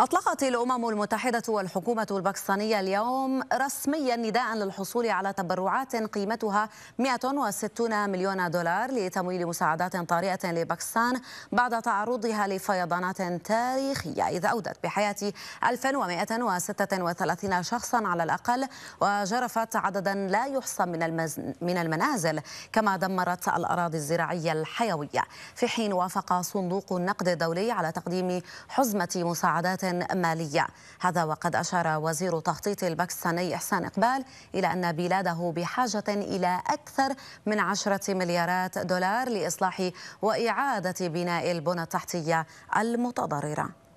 أطلقت الأمم المتحدة والحكومة الباكستانية اليوم رسميا نداء للحصول على تبرعات قيمتها 160 مليون دولار لتمويل مساعدات طارئة لباكستان بعد تعرضها لفيضانات تاريخية إذ أودت بحياة 1136 شخصا على الأقل وجرفت عددا لا يحصى من, من المنازل كما دمرت الأراضي الزراعية الحيوية في حين وافق صندوق النقد الدولي على تقديم حزمة مساعدات مالية هذا وقد أشار وزير تخطيط الباكستاني إحسان إقبال إلى أن بلاده بحاجة إلى أكثر من عشرة مليارات دولار لإصلاح وإعادة بناء البنى التحتية المتضررة